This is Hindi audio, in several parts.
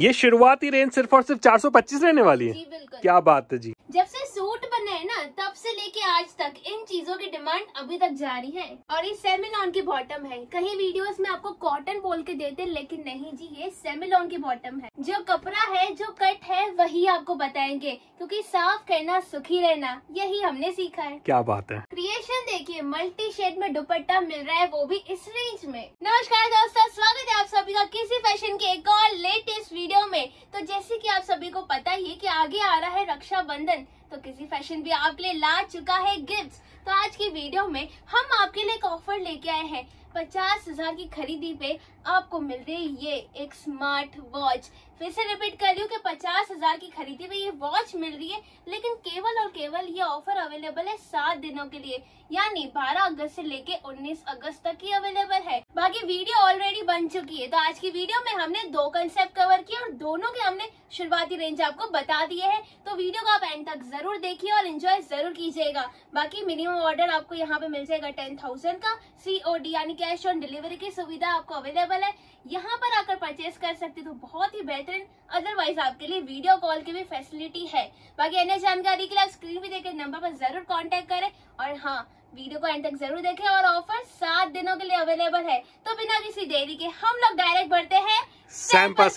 ये शुरुआती रेंज सिर्फ और सिर्फ 425 रहने वाली है क्या बात है जी जब से सूट बने हैं ना तब से लेके आज तक इन चीजों की डिमांड अभी तक जारी है और ये सेमिलॉन की बॉटम है कहीं वीडियोस में आपको कॉटन बोल के देते लेकिन नहीं जी ये सेमिलॉन की बॉटम है जो कपड़ा है जो कट है वही आपको बताएंगे क्योंकि साफ करना सुखी रहना यही हमने सीखा है क्या बात है क्रिएशन देखिए मल्टी शेड में दुपट्टा मिल रहा है वो भी इस रेंज में नमस्कार दोस्तों स्वागत है आप सभी का किसी फैशन के एक और लेटेस्ट वीडियो में तो जैसे की आप सभी को पता ही की आगे आ रहा है रक्षाबंधन तो किसी फैशन भी आपके लिए ला चुका है गिफ्ट तो आज की वीडियो में हम आपके लिए एक ऑफर लेके आए हैं पचास हजार की खरीदी पे आपको मिल रही है ये एक स्मार्ट वॉच फिर से रिपीट कर रही हूँ कि पचास हजार की खरीदी हुई ये वॉच मिल रही है लेकिन केवल और केवल ये ऑफर अवेलेबल है सात दिनों के लिए यानी 12 अगस्त से लेके 19 अगस्त तक ही अवेलेबल है बाकी वीडियो ऑलरेडी बन चुकी है तो आज की वीडियो में हमने दो कंसेप्ट कवर किए और दोनों के हमने शुरुआती रेंज आपको बता दिए है तो वीडियो को आप एंड तक जरूर देखिए और एंजॉय जरूर कीजिएगा बाकी मिनिमम ऑर्डर आपको यहाँ पे मिल जाएगा टेन थाउजेंड का सीओडी यानी कैश ऑन डिलीवरी की सुविधा आपको अवेलेबल है यहाँ पर आकर परचेज कर सकते तो बहुत ही बेहतरीन अदरवाइज आपके लिए वीडियो कॉल की भी फैसिलिटी है बाकी अन्य जानकारी के लिए आप स्क्रीन भी देखे नंबर पर जरूर कॉन्टेक्ट करें और हाँ वीडियो को एंड तक जरूर देखें और ऑफर सात दिनों के लिए अवेलेबल है तो बिना किसी देरी के हम लोग डायरेक्ट बढ़ते हैं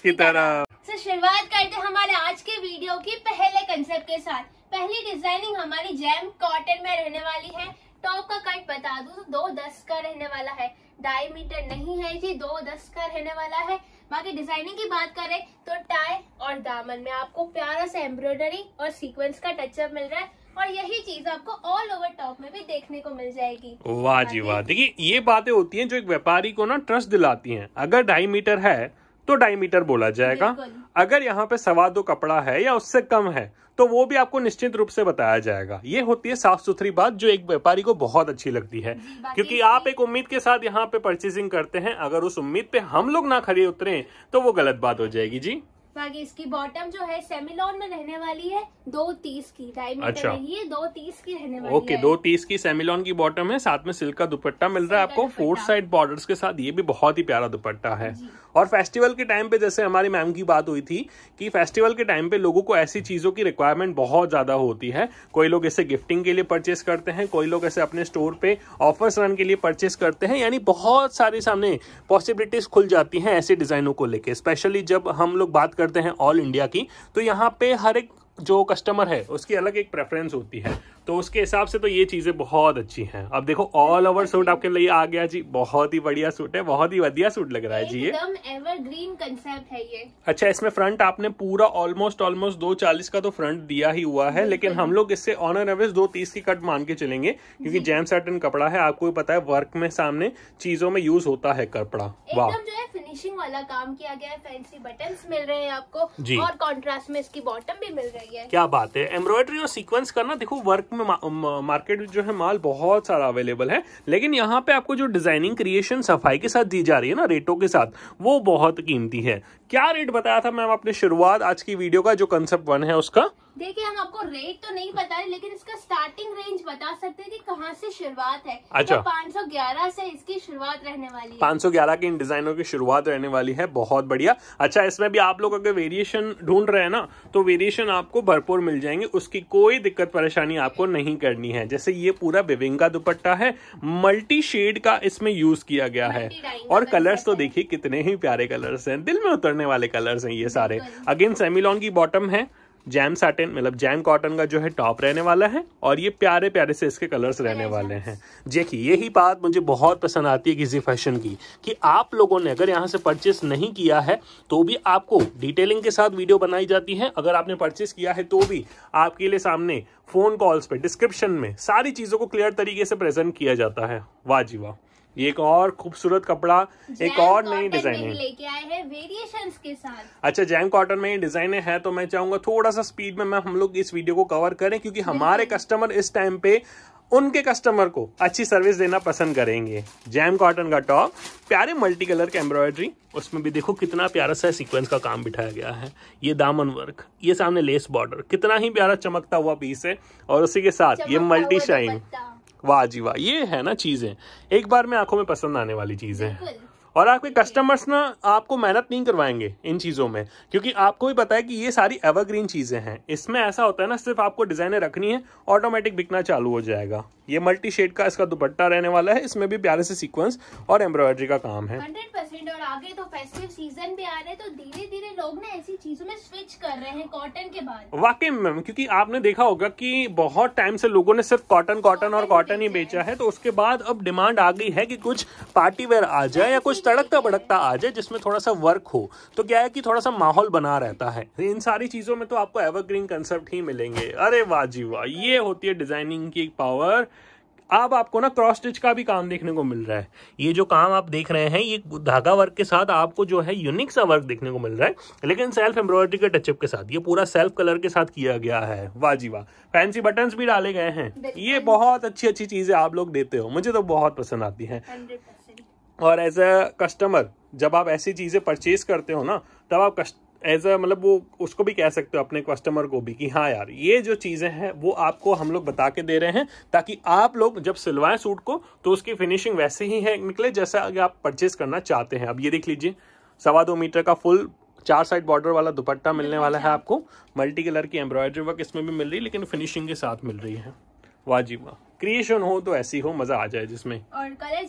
की तरह से तो शुरुआत करते हमारे आज के वीडियो की पहले कंसेप्ट के साथ पहली डिजाइनिंग हमारी जैम कॉटन में रहने वाली है टॉप का कट बता दू तो दो दस का रहने वाला है डायमीटर नहीं है जी दो दस का रहने वाला है बाकी डिजाइनिंग की बात करें तो टाई और दामन में आपको प्यारा सा एम्ब्रॉयडरी और सीक्वेंस का टचअप मिल रहा है और यही चीज आपको ऑल ओवर टॉप में भी देखने को मिल जाएगी वाह जी वाह देखिए ये बातें होती हैं जो एक व्यापारी को ना ट्रस्ट दिलाती हैं अगर डाई मीटर है तो डाई मीटर बोला जाएगा अगर यहाँ पे सवा दो कपड़ा है या उससे कम है तो वो भी आपको निश्चित रूप से बताया जाएगा ये होती है साफ सुथरी बात जो एक व्यापारी को बहुत अच्छी लगती है क्योंकि आप एक उम्मीद के साथ यहाँ पे परचेसिंग करते हैं अगर उस उम्मीद पे हम लोग ना खड़े उतरे तो वो गलत बात हो जाएगी जी बाकी इसकी बॉटम जो है सेमिलॉन में रहने वाली है दो तीस की ढाई अच्छा ये दो तीस की रहने वाली ओके ओके दो तीस की सेमिलॉन की बॉटम है साथ में सिल्क का दुपट्टा मिल रहा है आपको फोर साइड बॉर्डर्स के साथ ये भी बहुत ही प्यारा दुपट्टा है और फेस्टिवल के टाइम पे जैसे हमारी मैम की बात हुई थी कि फेस्टिवल के टाइम पे लोगों को ऐसी चीज़ों की रिक्वायरमेंट बहुत ज़्यादा होती है कोई लोग इसे गिफ्टिंग के लिए परचेस करते हैं कोई लोग ऐसे अपने स्टोर पे ऑफर्स रन के लिए परचेस करते हैं यानी बहुत सारे सामने पॉसिबिलिटीज़ खुल जाती हैं ऐसे डिज़ाइनों को लेकर स्पेशली जब हम लोग बात करते हैं ऑल इंडिया की तो यहाँ पे हर एक जो कस्टमर है उसकी अलग एक प्रेफरेंस होती है तो उसके हिसाब से तो ये चीज़ें बहुत अच्छी हैं अब देखो ऑल ओवर सूट आपके लिए आ गया जी बहुत ही बढ़िया सूट है बहुत ही बढ़िया सूट लग रहा है जी ये एवरग्रीन कंसेप्ट है ये अच्छा इसमें फ्रंट आपने पूरा ऑलमोस्ट ऑलमोस्ट दो चालीस का तो फ्रंट दिया ही हुआ है लेकिन हम लोग इससे ऑन एन एवरेज दो तीस की कट मान के चलेंगे क्योंकि जैम सैटन कपड़ा है आपको पता है वर्क में सामने चीजों में यूज होता है कपड़ा वाह फिनिशिंग वाला काम किया गया है फैंसी बटन मिल रहे हैं आपको जी और कॉन्ट्रास्ट में इसकी बॉटम भी मिल रही है क्या बात है एम्ब्रॉयडरी और सिक्वेंस करना देखो वर्क में मार्केट में जो है माल बहुत सारा अवेलेबल है लेकिन यहाँ पे आपको जो डिजाइनिंग क्रिएशन सफाई के साथ दी जा रही है ना रेटों के साथ वो बहुत कीमती है क्या रेट बताया था मैम आपने शुरुआत आज की वीडियो का जो कंसेप्ट वन है उसका देखिए हम आपको रेट तो नहीं बता रहे लेकिन इसका स्टार्टिंग रेंज बता सकते हैं कि कहाँ से शुरुआत है अच्छा तो ग्यारह से इसकी शुरुआत रहने वाली है 511 के इन डिजाइनों की शुरुआत रहने वाली है बहुत बढ़िया अच्छा इसमें भी आप लोग अगर वेरिएशन ढूंढ रहे हैं ना तो वेरिएशन आपको भरपूर मिल जाएंगे उसकी कोई दिक्कत परेशानी आपको नहीं करनी है जैसे ये पूरा बिविंगा दुपट्टा है मल्टी शेड का इसमें यूज किया गया है और कलर्स तो देखिए कितने ही प्यारे कलर्स हैं दिल में उतरने वाले कलर्स हैं ये सारे अगेन सेमिलॉन की बॉटम है जैम साटेन मतलब जैम कॉटन का जो है टॉप रहने वाला है और ये प्यारे प्यारे से इसके कलर्स रहने वाले हैं देखिए यही बात मुझे बहुत पसंद आती है किसी फैशन की कि आप लोगों ने अगर यहाँ से परचेस नहीं किया है तो भी आपको डिटेलिंग के साथ वीडियो बनाई जाती है अगर आपने परचेस किया है तो भी आपके लिए सामने फ़ोन कॉल्स पे डिस्क्रिप्शन में सारी चीज़ों को क्लियर तरीके से प्रेजेंट किया जाता है वाह जी वाह ये एक और खूबसूरत कपड़ा एक और नई डिजाइन है लेके आए के साथ अच्छा जैम कॉटन में ये डिजाइन है तो मैं चाहूंगा थोड़ा सा स्पीड में मैं हम लोग इस वीडियो को कवर करें क्योंकि हमारे कस्टमर इस टाइम पे उनके कस्टमर को अच्छी सर्विस देना पसंद करेंगे जैम कॉटन का टॉप प्यारे मल्टी कलर के एम्ब्रॉयडरी उसमें भी देखो कितना प्यारा सा सीक्वेंस का काम बिठाया गया है ये दामन वर्क ये सामने लेस बॉर्डर कितना ही प्यारा चमकता हुआ पीस है और उसी के साथ ये मल्टी शाइन वाह जी वाह ये है ना चीजें एक बार में आंखों में पसंद आने वाली चीजें और आपके कस्टमर्स ना आपको मेहनत नहीं करवाएंगे इन चीज़ों में क्योंकि आपको भी पता है कि ये सारी एवरग्रीन चीज़ें हैं इसमें ऐसा होता है ना सिर्फ आपको डिज़ाइनें रखनी है ऑटोमेटिक बिकना चालू हो जाएगा ये मल्टी शेड का इसका दुपट्टा रहने वाला है इसमें भी प्यारे से सीक्वेंस और एम्ब्रॉयडरी का काम है और आगे तो फेस्टिव सीजन भी आ रहे हैं तो धीरे धीरे लोग ना ऐसी चीजों में स्विच कर रहे हैं कॉटन के बाद वाकई मैम क्योंकि आपने देखा होगा कि बहुत टाइम से लोगों ने सिर्फ कॉटन कॉटन और कॉटन ही बेचा है तो उसके बाद अब डिमांड आ गई है कि कुछ पार्टी वेयर आ जाए या कुछ तड़कता बड़कता आ जाए जिसमें थोड़ा सा वर्क हो तो क्या है कि थोड़ा सा माहौल बना रहता है इन सारी चीज़ों में तो आपको एवरग्रीन कंसेप्ट ही मिलेंगे अरे वाह जी वाह ये होती है डिजाइनिंग की पावर अब आपको ना क्रॉस स्टिच का भी काम देखने को मिल रहा है ये जो काम आप देख रहे हैं ये धागा वर्क के साथ आपको जो है यूनिक सा वर्क देखने को मिल रहा है लेकिन सेल्फ एम्ब्रॉयडरी के टचअप के साथ ये पूरा सेल्फ कलर के साथ किया गया है वाह जी वाह फैंसी बटन्स भी डाले गए हैं ये बहुत अच्छी अच्छी चीजें आप लोग देते हो मुझे तो बहुत पसंद आती है हाँ और एज अ कस्टमर जब आप ऐसी चीज़ें परचेज करते हो ना तब आप कस्ट एज अ मतलब वो उसको भी कह सकते हो अपने कस्टमर को भी कि हाँ यार ये जो चीज़ें हैं वो आपको हम लोग बता के दे रहे हैं ताकि आप लोग जब सिलवाएं सूट को तो उसकी फिनिशिंग वैसे ही है निकले जैसा अगर आप परचेज करना चाहते हैं अब ये देख लीजिए सवा दो मीटर का फुल चार साइड बॉर्डर वाला दुपट्टा मिलने वाला है आपको मल्टी कलर की एम्ब्रॉयडरी वर्क इसमें भी मिल रही है लेकिन फिनिशिंग के साथ मिल रही है वाजिब वाह क्रिएशन हो तो ऐसी हो मजा आ जाए जिसमें और कलर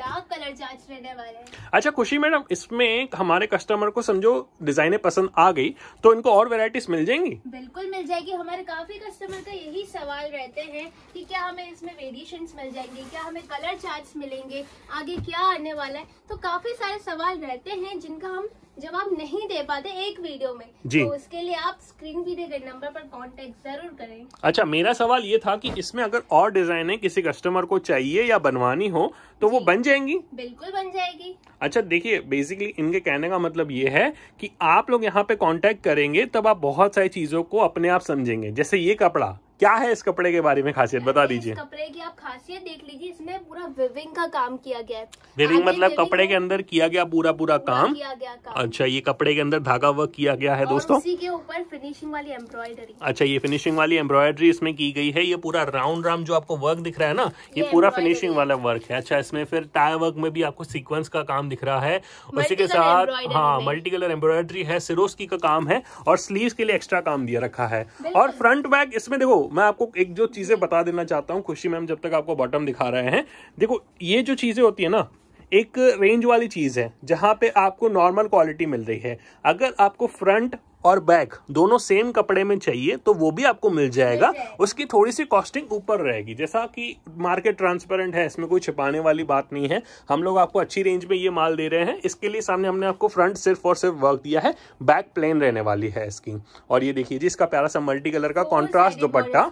डार्क कलर रहने वाले अच्छा खुशी मैडम इसमें हमारे कस्टमर को समझो डिजाइने पसंद आ गई तो इनको और वेराइटीज मिल जाएंगी बिल्कुल मिल जाएगी हमारे काफी कस्टमर का यही सवाल रहते हैं कि क्या हमें इसमें वेरिएशन मिल जाएंगे क्या हमें कलर चार्ज मिलेंगे आगे क्या आने वाला है तो काफी सारे सवाल रहते हैं जिनका हम जब आप नहीं दे पाते एक वीडियो में जी तो उसके लिए आप स्क्रीन भी दे गए नंबर पर कांटेक्ट जरूर करें अच्छा मेरा सवाल ये था कि इसमें अगर और डिजाइने किसी कस्टमर को चाहिए या बनवानी हो तो वो बन जाएंगी बिल्कुल बन जाएगी अच्छा देखिए बेसिकली इनके कहने का मतलब ये है कि आप लोग यहाँ पे कांटेक्ट करेंगे तब आप बहुत सारी चीजों को अपने आप समझेंगे जैसे ये कपड़ा क्या है इस कपड़े के बारे में खासियत बता दीजिए कपड़े की आप खासियत देख लीजिए इसमें पूरा विविंग का काम किया गया विविंग मतलब कपड़े के अंदर किया गया पूरा पूरा काम किया गया काम अच्छा ये कपड़े के अंदर धागा वर्क किया गया है दोस्तों इसी के ऊपर फिनिशिंग वाली एम्ब्रॉयडरी अच्छा ये फिनिशिंग वाली एम्ब्रॉयडरी इसमें की गई है ये पूरा राउंड राउंड जो आपको वर्क दिख रहा है ना ये पूरा फिनिशिंग वाला वर्क है अच्छा इसमें फिर टायर वर्क में भी आपको सिक्वेंस का काम दिख रहा है उसी के साथ हाँ मल्टी कलर एम्ब्रॉयडरी है सिरोस्की का काम है और स्लीव के लिए एक्स्ट्रा काम दिया रखा है और फ्रंट बैग इसमें देखो मैं आपको एक जो चीज़ें बता देना चाहता हूँ खुशी मैम जब तक आपको बॉटम दिखा रहे हैं देखो ये जो चीज़ें होती है ना एक रेंज वाली चीज़ है जहाँ पे आपको नॉर्मल क्वालिटी मिल रही है अगर आपको फ्रंट और बैग दोनों सेम कपड़े में चाहिए तो वो भी आपको मिल जाएगा उसकी थोड़ी सी कॉस्टिंग ऊपर रहेगी जैसा कि मार्केट ट्रांसपेरेंट है इसमें कोई छिपाने वाली बात नहीं है हम लोग आपको अच्छी रेंज में ये माल दे रहे हैं इसके लिए सामने हमने आपको फ्रंट सिर्फ और सिर्फ वर्क दिया है बैक प्लेन रहने वाली है इसकी और ये देखिए जी इसका प्यारा सा मल्टी कलर का contrast dupatta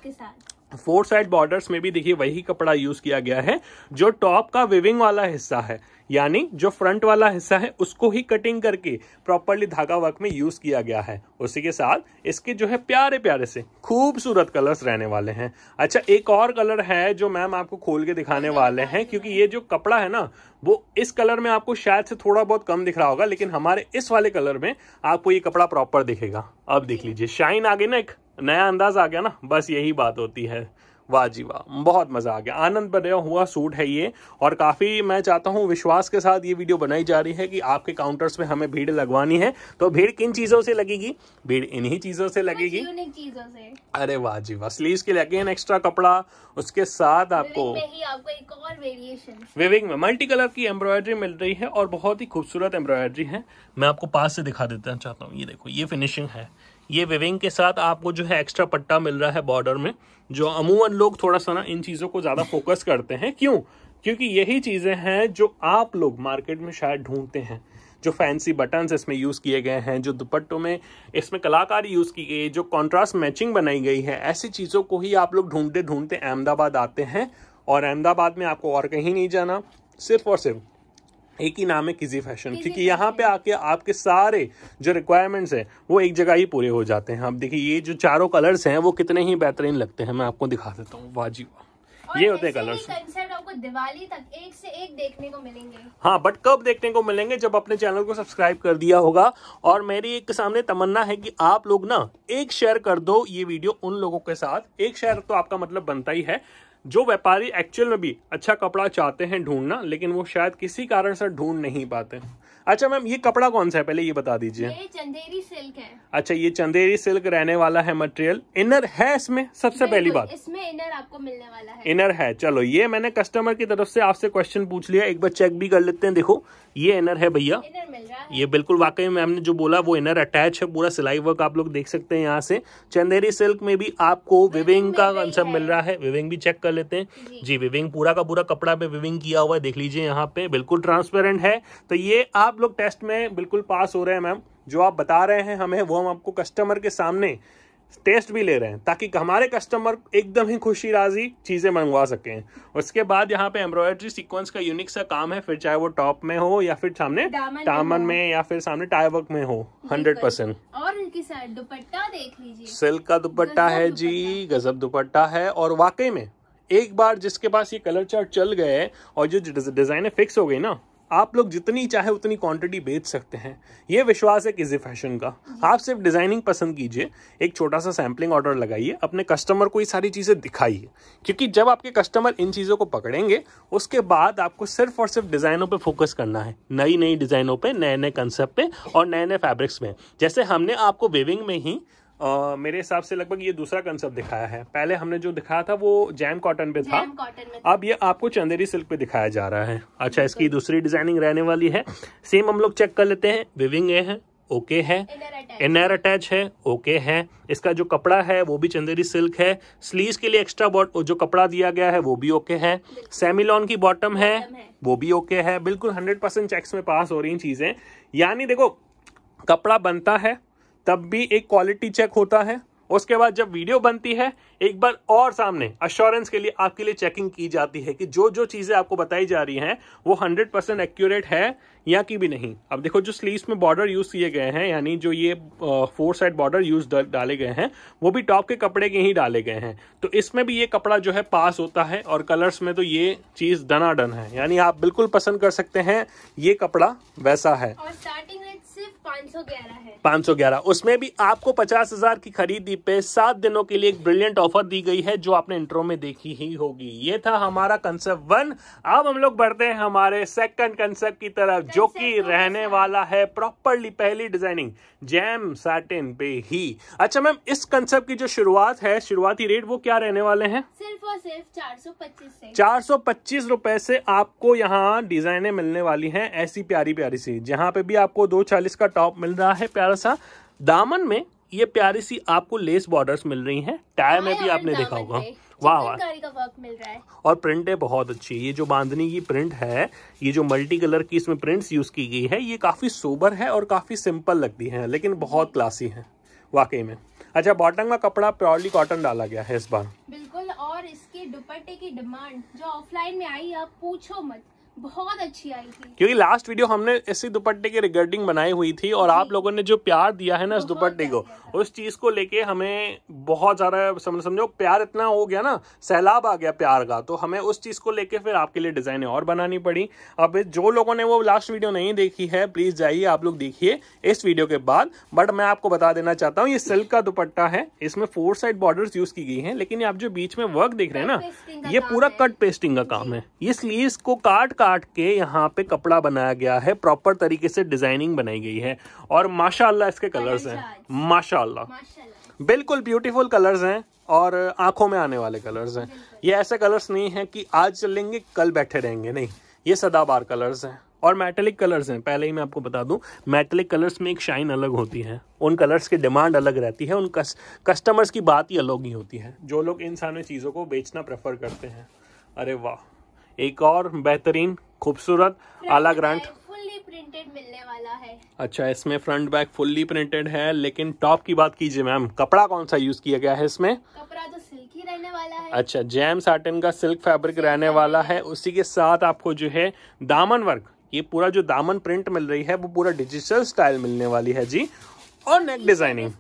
four side borders में भी देखिए वही कपड़ा यूज किया गया है जो टॉप का विविंग वाला हिस्सा है यानी जो फ्रंट वाला हिस्सा है उसको ही कटिंग करके प्रॉपरली धागा वर्क में यूज किया गया है उसी के साथ इसके जो है प्यारे प्यारे से खूबसूरत कलर्स रहने वाले हैं अच्छा एक और कलर है जो मैम आपको खोल के दिखाने वाले हैं क्योंकि ये जो कपड़ा है ना वो इस कलर में आपको शायद से थोड़ा बहुत कम दिख रहा होगा लेकिन हमारे इस वाले कलर में आपको ये कपड़ा प्रॉपर दिखेगा अब देख लीजिए शाइन आगे ना एक नया अंदाज आ गया ना बस यही बात होती है वाह जी वाह बहुत मज़ा आ गया आनंद बना हुआ सूट है ये और काफ़ी मैं चाहता हूँ विश्वास के साथ ये वीडियो बनाई जा रही है कि आपके काउंटर्स में हमें भीड़ लगवानी है तो भीड़ किन चीज़ों से लगेगी भीड़ इन्हीं चीज़ों से लगेगी चीज़ों से अरे वाह जी वाह स्लीव के लगे एक्स्ट्रा कपड़ा उसके साथ आपको विविंग में मल्टी कलर की एम्ब्रॉयडरी मिल रही है और बहुत ही खूबसूरत एम्ब्रॉयडरी है मैं आपको पास से दिखा देना चाहता हूँ ये देखो ये फिनिशिंग है ये विविंग के साथ आपको जो है एक्स्ट्रा पट्टा मिल रहा है बॉर्डर में जो अमूमन लोग थोड़ा सा ना इन चीज़ों को ज़्यादा फोकस करते हैं क्यों क्योंकि यही चीज़ें हैं जो आप लोग मार्केट में शायद ढूंढते हैं जो फैंसी बटन्स इसमें यूज़ किए गए हैं जो दुपट्टों में इसमें कलाकारी यूज़ की गई जो कॉन्ट्रास्ट मैचिंग बनाई गई है ऐसी चीज़ों को ही आप लोग ढूंढते ढूंढते अहमदाबाद आते हैं और अहमदाबाद में आपको और कहीं नहीं जाना सिर्फ और सिर्फ एक ही नाम है किजी फैशन क्योंकि यहाँ पे आके आपके सारे जो रिक्वायरमेंट्स हैं वो एक जगह ही पूरे हो जाते हैं आप देखिए ये जो चारों कलर्स हैं वो कितने ही बेहतरीन लगते हैं मैं आपको दिखा देता हूँ वाजी वाह ये होते हैं कलर्स दिवाली तक एक से एक देखने को मिलेंगे हाँ बट कब देखने को मिलेंगे जब अपने चैनल को सब्सक्राइब कर दिया होगा और मेरी एक सामने तमन्ना है कि आप लोग ना एक शेयर कर दो ये वीडियो उन लोगों के साथ एक शेयर तो आपका मतलब बनता ही है जो व्यापारी एक्चुअल में भी अच्छा कपड़ा चाहते हैं ढूंढना लेकिन वो शायद किसी कारण से ढूंढ नहीं पाते अच्छा मैम ये कपड़ा कौन सा है पहले ये बता दीजिए ये चंदेरी सिल्क है अच्छा ये चंदेरी सिल्क रहने वाला है मटेरियल इनर है इसमें सबसे पहली बात इसमें इनर आपको मिलने वाला है इनर है चलो ये मैंने कस्टमर की तरफ से आपसे क्वेश्चन पूछ लिया एक बार चेक भी कर लेते हैं देखो ये इनर है भैया ये बिल्कुल वाकई मैम ने जो बोला वो इनर अटैच है पूरा सिलाई वर्क आप लोग देख सकते हैं यहाँ से चंदेरी सिल्क में भी आपको विविंग का कंसेप्ट मिल रहा है विविंग भी चेक कर लेते हैं जी विविंग पूरा का पूरा कपड़ा पे विविंग किया हुआ है देख लीजिए यहाँ पे बिल्कुल ट्रांसपेरेंट है तो ये आप आप लोग टेस्ट में बिल्कुल पास हो रहे हैं मैम जो आप बता रहे हैं हमें वो हम आपको कस्टमर के सामने टेस्ट भी ले रहे हैं ताकि हमारे कस्टमर एकदम ही खुशी राजी चीज़ें मंगवा सकें उसके बाद यहाँ पे एम्ब्रॉयडरी सीक्वेंस का यूनिक सा काम है फिर चाहे वो टॉप में हो या फिर सामने टामन में या फिर सामने टाइवर्क में हो हंड्रेड परसेंट और उनकी साइड दुपट्टा देख लीजिए सिल्क का दुपट्टा है जी गजब दुपट्टा है और वाकई में एक बार जिसके पास ये कलर चार्ट चल गए और जो डिजाइने फिक्स हो गई ना आप लोग जितनी चाहे उतनी क्वांटिटी बेच सकते हैं ये विश्वास है किसी फैशन का आप सिर्फ डिज़ाइनिंग पसंद कीजिए एक छोटा सा सैम्पलिंग ऑर्डर लगाइए अपने कस्टमर को ये सारी चीज़ें दिखाइए क्योंकि जब आपके कस्टमर इन चीज़ों को पकड़ेंगे उसके बाद आपको सिर्फ और सिर्फ डिज़ाइनों पर फोकस करना है नई नई डिज़ाइनों पर नए नए कंसेप्ट पे और नए नए फैब्रिक्स में जैसे हमने आपको वेविंग में ही आ, मेरे हिसाब से लगभग ये दूसरा कंसेप्ट दिखाया है पहले हमने जो दिखाया था वो जैम कॉटन पे था अब ये आपको चंदेरी सिल्क पे दिखाया जा रहा है अच्छा इसकी दूसरी डिजाइनिंग रहने वाली है सेम हम लोग चेक कर लेते हैं विविंग ए है ओके है इनर अटैच है ओके है इसका जो कपड़ा है वो भी चंदेरी सिल्क है स्लीव के लिए एक्स्ट्रा बॉट जो कपड़ा दिया गया है वो भी ओके है सेमिलॉन की बॉटम है वो भी ओके है बिल्कुल हंड्रेड परसेंट चेक्स में पास हो रही चीज़ें यानी देखो कपड़ा बनता है तब भी एक क्वालिटी चेक होता है उसके बाद जब वीडियो बनती है एक बार और सामने अश्योरेंस के लिए आपके लिए चेकिंग की जाती है कि जो जो चीज़ें आपको बताई जा रही हैं वो 100 परसेंट एक्यूरेट है या कि भी नहीं अब देखो जो स्लीव में बॉर्डर यूज़ किए गए हैं यानी जो ये फोर साइड बॉर्डर यूज़ डाले गए हैं वो भी टॉप के कपड़े के ही डाले गए हैं तो इसमें भी ये कपड़ा जो है पास होता है और कलर्स में तो ये चीज़ डनाडन है यानी आप बिल्कुल पसंद कर सकते हैं ये कपड़ा वैसा है और पाँच सौ ग्यारह उसमें भी आपको पचास हजार की खरीदी पे सात दिनों के लिए एक ब्रिलियंट ऑफर दी गई है जो आपने इंट्रो में देखी ही होगी ये था हमारा कंसेप्ट वन अब हम लोग बढ़ते हैं हमारे सेकंड कंसेप्ट की तरफ जो कि रहने वाला है प्रॉपरली पहली डिजाइनिंग जैम सैटिन पे ही अच्छा मैम इस कंसेप्ट की जो शुरुआत है शुरुआती रेट वो क्या रहने वाले हैं सिर्फ और सिर्फ चार सौ पच्चीस चार सौ पच्चीस से आपको यहाँ डिजाइने मिलने वाली है ऐसी प्यारी प्यारी सी जहाँ पे भी आपको दो चालीस का टॉप मिल रहा है प्यारा सा दामन में ये प्यारी सी आपको लेस बॉर्डर्स मिल रही हैं टाई में हाँ भी आपने देखा होगा वाह वाह और प्रिंट है बहुत अच्छी ये जो बांधनी की प्रिंट है ये जो मल्टी कलर की इसमें प्रिंट्स यूज की गई है ये काफी सोबर है और काफी सिंपल लगती है लेकिन बहुत क्लासी है वाकई में अच्छा बॉटम का कपड़ा प्योरली कॉटन डाला गया है इस बार बिल्कुल और इसके दुपट्टे की डिमांड जो ऑफलाइन में आई आप पूछो मत बहुत अच्छी आई थी क्योंकि लास्ट वीडियो हमने इसी दुपट्टे के रिगार्डिंग बनाई हुई थी और आप लोगों ने जो प्यार दिया है ना इस दुपट्टे को उस चीज को लेके हमें बहुत ज्यादा समझ समझो प्यार इतना हो गया ना सैलाब आ गया प्यार का तो हमें उस चीज को लेके फिर आपके लिए डिजाइने और बनानी पड़ी अब जो लोगों ने वो लास्ट वीडियो नहीं देखी है प्लीज जाइए आप लोग देखिए इस वीडियो के बाद बट मैं आपको बता देना चाहता हूँ ये सिल्क का दुपट्टा है इसमें फोर साइड बॉर्डर यूज की गई है लेकिन आप जो बीच में वर्क देख रहे हैं ना ये पूरा कट पेस्टिंग का काम है ये स्लीव को काट काट के यहाँ पे कपड़ा बनाया गया है प्रॉपर तरीके से डिजाइनिंग बनाई गई है और माशाल्लाह इसके कलर्स हैं माशाल्लाह बिल्कुल ब्यूटीफुल कलर्स हैं और आंखों में आने वाले कलर्स हैं ये ऐसे कलर्स नहीं हैं कि आज चलेंगे कल बैठे रहेंगे नहीं ये सदाबार कलर्स हैं और मेटेलिक कलर्स हैं पहले ही मैं आपको बता दूं मेटेलिक कलर्स में एक शाइन अलग होती है उन कलर्स की डिमांड अलग रहती है उन कस, कस्टमर्स की बात ही अलग ही होती है जो लोग इन सारे चीज़ों को बेचना प्रेफर करते हैं अरे वाह एक और बेहतरीन खूबसूरत आला ग्रांट मिलने वाला है अच्छा इसमें फ्रंट बैक फुल्ली प्रिंटेड है लेकिन टॉप की बात कीजिए मैम कपड़ा कौन सा यूज किया गया है इसमें कपड़ा तो सिल्क रहने वाला है अच्छा जैम साटन का सिल्क फैब्रिक रहने वाला है उसी के साथ आपको जो है दामन वर्क ये पूरा जो दामन प्रिंट मिल रही है वो पूरा डिजिटल स्टाइल मिलने वाली है जी और नेक डिजाइनिंग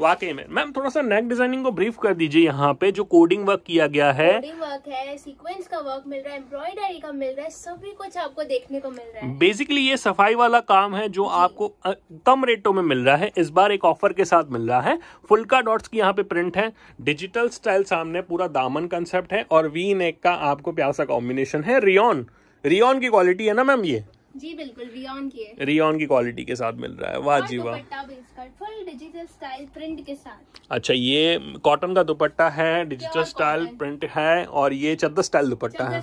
वाकई में मैम थोड़ा सा नेक डिजाइनिंग को ब्रीफ कर दीजिए यहाँ पे जो कोडिंग वर्क किया गया है कोडिंग वर्क है सीक्वेंस का वर्क मिल रहा है एम्ब्रॉयडरी का मिल रहा है सभी कुछ आपको देखने को मिल रहा है बेसिकली ये सफाई वाला काम है जो आपको कम रेटों में मिल रहा है इस बार एक ऑफर के साथ मिल रहा है फुल्का डॉट्स की यहाँ पे प्रिंट है डिजिटल स्टाइल सामने पूरा दामन कंसेप्ट है और वी नेक का आपको प्यासा कॉम्बिनेशन है रियोन रियोन की क्वालिटी है ना मैम ये जी बिल्कुल रियॉन की है की क्वालिटी के साथ मिल रहा है वाह जी वाह फुल डिजिटल स्टाइल प्रिंट के साथ अच्छा ये कॉटन का दुपट्टा है डिजिटल स्टाइल प्रिंट है और ये चद्दर स्टाइल दुपट्टा है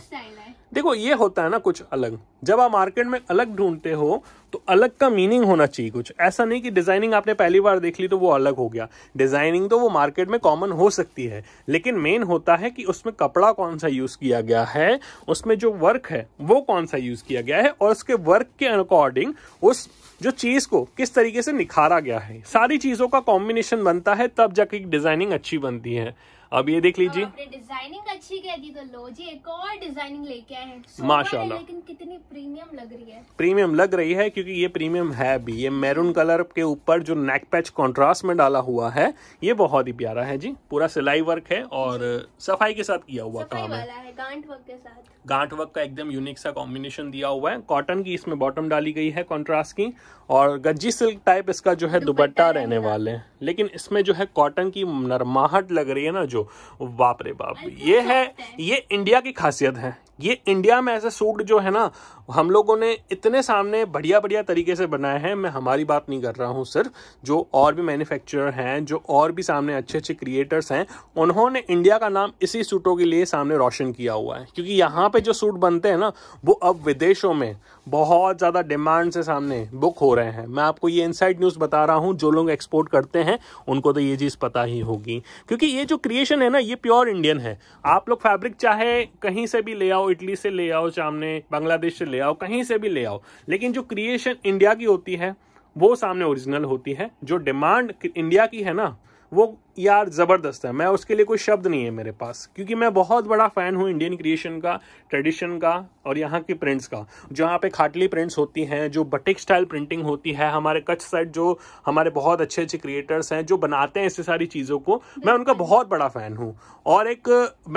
देखो ये होता है ना कुछ अलग जब आप मार्केट में अलग ढूंढते हो तो अलग का मीनिंग होना चाहिए कुछ ऐसा नहीं कि डिजाइनिंग आपने पहली बार देख ली तो वो अलग हो गया डिजाइनिंग तो वो मार्केट में कॉमन हो सकती है लेकिन मेन होता है कि उसमें कपड़ा कौन सा यूज किया गया है उसमें जो वर्क है वो कौन सा यूज किया गया है और उसके वर्क के अकॉर्डिंग उस जो चीज को किस तरीके से निखारा गया है सारी चीजों का कॉम्बिनेशन बनता है तब जाके डिजाइनिंग अच्छी बनती है अब ये देख लीजिए डिजाइनिंग अच्छी कह दी तो लो जी एक और डिजाइनिंग लेके आए हैं लेकिन कितनी प्रीमियम लग रही है प्रीमियम लग रही है क्योंकि ये प्रीमियम है भी ये मैरून कलर के ऊपर जो नेक पैच कॉन्ट्रास्ट में डाला हुआ है ये बहुत ही प्यारा है जी पूरा सिलाई वर्क है और सफाई के साथ किया हुआ काम है गांठ साथ गांठ वर्क का एकदम यूनिक सा कॉम्बिनेशन दिया हुआ है कॉटन की इसमें बॉटम डाली गई है कॉन्ट्रास्ट की और गज्जी सिल्क टाइप इसका जो है दुपट्टा रहने वाले हैं लेकिन इसमें जो है कॉटन की नरमाहट लग रही है ना जो बाप रे बाप ये है ये इंडिया की खासियत है ये इंडिया में ऐसे सूट जो है ना हम लोगों ने इतने सामने बढ़िया बढ़िया तरीके से बनाए हैं मैं हमारी बात नहीं कर रहा हूँ सिर्फ जो और भी मैन्युफैक्चरर हैं जो और भी सामने अच्छे अच्छे क्रिएटर्स हैं उन्होंने इंडिया का नाम इसी सूटों के लिए सामने रोशन किया हुआ है क्योंकि यहाँ पर जो सूट बनते हैं ना वो अब विदेशों में बहुत ज़्यादा डिमांड से सामने बुक हो रहे हैं मैं आपको ये इनसाइड न्यूज़ बता रहा हूँ जो लोग एक्सपोर्ट करते हैं उनको तो ये चीज़ पता ही होगी क्योंकि ये जो क्रिएशन है ना ये प्योर इंडियन है आप लोग फैब्रिक चाहे कहीं से भी ले आओ इटली से ले आओ सामने बांग्लादेश से ले आओ कहीं से भी ले आओ लेकिन जो क्रिएशन इंडिया की होती है वो सामने ओरिजिनल होती है जो डिमांड इंडिया की है ना वो यार ज़बरदस्त है मैं उसके लिए कोई शब्द नहीं है मेरे पास क्योंकि मैं बहुत बड़ा फ़ैन हूँ इंडियन क्रिएशन का ट्रेडिशन का और यहाँ के प्रिंट्स का जहाँ पे खाटली प्रिंट्स होती हैं जो बटिक स्टाइल प्रिंटिंग होती है हमारे कच्छ साइड जो हमारे बहुत अच्छे अच्छे क्रिएटर्स हैं जो बनाते हैं ऐसे सारी चीज़ों को मैं उनका बहुत बड़ा फ़ैन हूँ और एक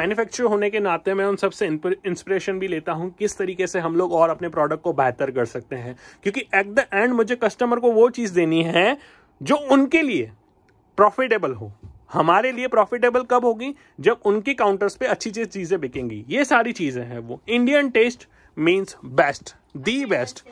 मैन्युफैक्चर होने के नाते मैं उन सबसे इंस्परेशन भी लेता हूँ किस तरीके से हम लोग और अपने प्रोडक्ट को बेहतर कर सकते हैं क्योंकि एट द एंड मुझे कस्टमर को वो चीज़ देनी है जो उनके लिए प्रॉफिटेबल हो हमारे लिए प्रॉफिटेबल कब होगी जब उनके काउंटर्स पे अच्छी चीज चीजें बिकेंगी ये सारी चीजें हैं वो Indian taste means best the best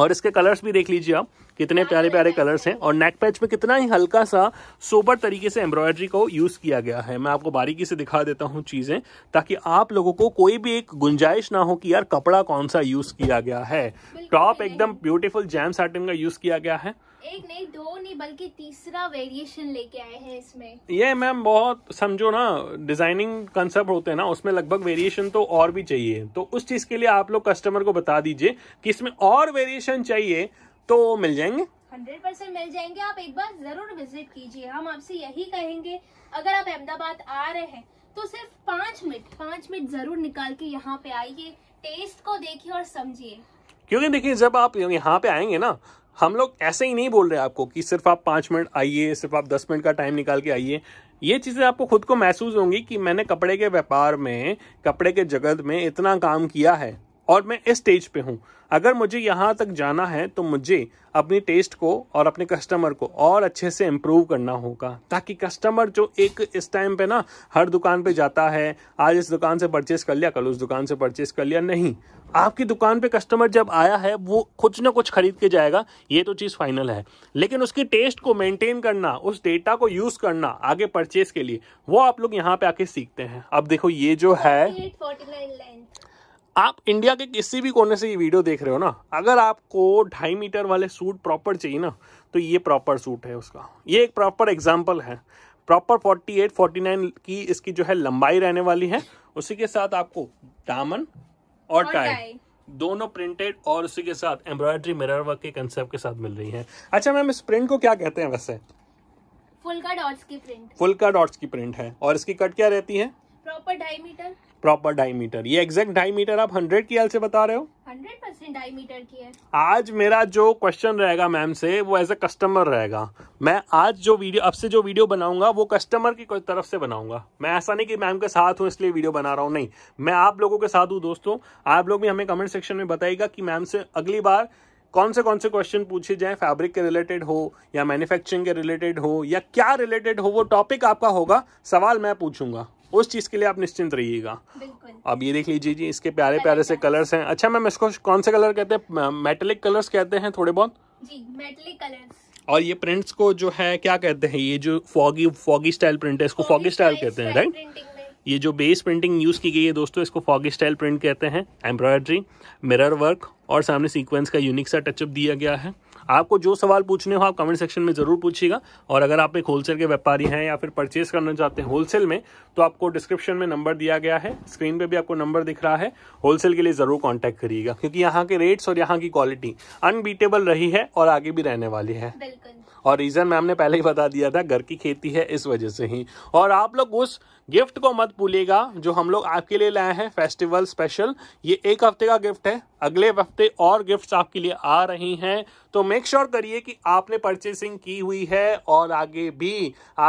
और इसके कलर्स भी देख लीजिए आप कितने प्यारे प्यारे कलर्स हैं और नेक पैच में कितना ही हल्का सा सोबर तरीके से एम्ब्रॉयडरी को यूज़ किया गया है मैं आपको बारीकी से दिखा देता हूँ चीज़ें ताकि आप लोगों को कोई भी एक गुंजाइश ना हो कि यार कपड़ा कौन सा यूज़ किया गया है टॉप एकदम ब्यूटीफुल जैम साटन का यूज़ किया गया है एक नहीं दो नहीं बल्कि तीसरा वेरिएशन लेके आए हैं इसमें ये मैम बहुत समझो ना डिजाइनिंग कंसेप्ट होते हैं ना उसमें लगभग वेरिएशन तो और भी चाहिए तो उस चीज के लिए आप लोग कस्टमर को बता दीजिए कि इसमें और वेरिएशन चाहिए तो मिल जाएंगे हंड्रेड परसेंट मिल जाएंगे आप एक बार जरूर विजिट कीजिए हम आपसे यही कहेंगे अगर आप अहमदाबाद आ रहे हैं तो सिर्फ पाँच मिनट पाँच मिनट जरूर निकाल के यहाँ पे आइए टेस्ट को देखिए और समझिए क्योंकि देखिए जब आप यहाँ पे आएंगे ना हम लोग ऐसे ही नहीं बोल रहे आपको कि सिर्फ आप पांच मिनट आइए सिर्फ आप दस मिनट का टाइम निकाल के आइए ये चीज़ें आपको खुद को महसूस होंगी कि मैंने कपड़े के व्यापार में कपड़े के जगत में इतना काम किया है और मैं इस स्टेज पे हूँ अगर मुझे यहाँ तक जाना है तो मुझे अपनी टेस्ट को और अपने कस्टमर को और अच्छे से इम्प्रूव करना होगा ताकि कस्टमर जो एक इस टाइम पे ना हर दुकान पे जाता है आज इस दुकान से परचेस कर लिया कल उस दुकान से परचेस कर लिया नहीं आपकी दुकान पे कस्टमर जब आया है वो कुछ ना कुछ खरीद के जाएगा ये तो चीज़ फाइनल है लेकिन उसकी टेस्ट को मेंटेन करना उस डेटा को यूज़ करना आगे परचेस के लिए वो आप लोग यहाँ पे आके सीखते हैं अब देखो ये जो है आप इंडिया के किसी भी कोने से ये वीडियो देख रहे हो ना अगर आपको ढाई मीटर वाले सूट प्रॉपर चाहिए ना तो ये प्रॉपर सूट है उसका ये एक प्रॉपर एग्जाम्पल है प्रॉपर 48, 49 की इसकी जो है लंबाई रहने वाली है उसी के साथ आपको दामन और, और टाई दोनों प्रिंटेड और उसी के साथ एम्ब्रॉयडरी मिरर वर्क के कंसेप्ट के साथ मिल रही है अच्छा मैम इस प्रिंट को क्या कहते हैं वैसे फुल का डॉट्स की प्रिंट फुल का डॉट्स की प्रिंट है और इसकी कट क्या रहती है प्रॉपर ढाई मीटर प्रॉपर ढाई मीटर ये एग्जैक्ट ढाई मीटर आप हंड्रेड की एल से बता रहे हो हंड्रेड परसेंट ढाई मीटर की है आज मेरा जो क्वेश्चन रहेगा मैम से वो एज ए कस्टमर रहेगा मैं आज जो वीडियो अब से जो वीडियो बनाऊंगा वो कस्टमर की तरफ से बनाऊंगा मैं ऐसा नहीं कि मैम के साथ हूँ इसलिए वीडियो बना रहा हूँ नहीं मैं आप लोगों के साथ हूँ दोस्तों आप लोग भी हमें कमेंट सेक्शन में बताएगा कि मैम से अगली बार कौन से कौन से क्वेश्चन पूछे जाए फैब्रिक के रिलेटेड हो या मैन्युफैक्चरिंग के रिलेटेड हो या क्या रिलेटेड हो वो टॉपिक आपका होगा सवाल मैं पूछूंगा उस चीज के लिए आप निश्चिंत रहिएगा अब ये देख लीजिए जी इसके प्यारे प्यारे से कलर्स हैं अच्छा मैम इसको कौन से कलर कहते हैं मेटेलिक कलर्स कहते हैं थोड़े बहुत जी और ये प्रिंट्स को जो है क्या कहते हैं ये जो फॉगी फॉगी स्टाइल प्रिंट है इसको फॉगी स्टाइल कहते हैं राइट ये जो बेस प्रिंटिंग यूज़ की गई है दोस्तों इसको फॉगी स्टाइल प्रिंट कहते हैं एम्ब्रॉयडरी मिरर वर्क और सामने सीक्वेंस का यूनिक सा टचअप दिया गया है आपको जो सवाल पूछने हो आप कमेंट सेक्शन में ज़रूर पूछिएगा और अगर आप एक होलसेल के व्यापारी हैं या फिर परचेस करना चाहते हैं होलसेल में तो आपको डिस्क्रिप्शन में नंबर दिया गया है स्क्रीन पे भी आपको नंबर दिख रहा है होलसेल के लिए ज़रूर कांटेक्ट करिएगा क्योंकि यहाँ के रेट्स और यहाँ की क्वालिटी अनबीटेबल रही है और आगे भी रहने वाली है बिल्कुल और रीज़न मैं हमने पहले ही बता दिया था घर की खेती है इस वजह से ही और आप लोग उस गिफ्ट को मत भूलिएगा जो हम लोग आपके लिए लाए हैं फेस्टिवल स्पेशल ये एक हफ्ते का गिफ्ट है अगले हफ्ते और गिफ्ट्स आपके लिए आ रही हैं तो मेक श्योर करिए कि आपने परचेसिंग की हुई है और आगे भी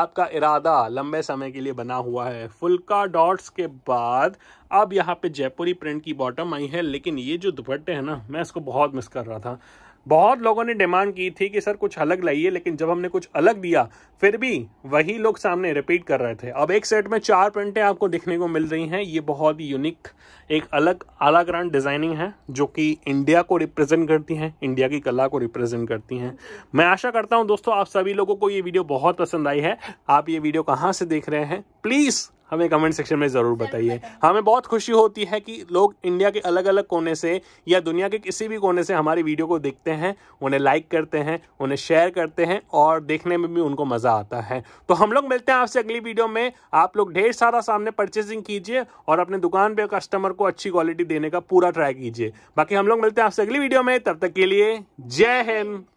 आपका इरादा लंबे समय के लिए बना हुआ है फुल्का डॉट्स के बाद अब यहाँ पे जयपुरी प्रिंट की बॉटम आई है लेकिन ये जो दुपट्टे हैं ना मैं इसको बहुत मिस कर रहा था बहुत लोगों ने डिमांड की थी कि सर कुछ अलग लाइए लेकिन जब हमने कुछ अलग दिया फिर भी वही लोग सामने रिपीट कर रहे थे अब एक सेट में चार प्रिंटें आपको देखने को मिल रही हैं ये बहुत ही यूनिक एक अलग आला ग्रांड डिज़ाइनिंग है जो कि इंडिया को रिप्रेजेंट करती हैं इंडिया की कला को रिप्रेजेंट करती हैं मैं आशा करता हूँ दोस्तों आप सभी लोगों को ये वीडियो बहुत पसंद आई है आप ये वीडियो कहाँ से देख रहे हैं प्लीज़ हमें कमेंट सेक्शन में ज़रूर बताइए हमें बहुत खुशी होती है कि लोग इंडिया के अलग अलग कोने से या दुनिया के किसी भी कोने से हमारी वीडियो को देखते हैं उन्हें लाइक करते हैं उन्हें शेयर करते हैं और देखने में भी उनको मज़ा आता है तो हम लोग मिलते हैं आपसे अगली वीडियो में आप लोग ढेर सारा सामने परचेसिंग कीजिए और अपने दुकान पर कस्टमर को अच्छी क्वालिटी देने का पूरा ट्राई कीजिए बाकी हम लोग मिलते हैं आपसे अगली वीडियो में तब तक के लिए जय हिंद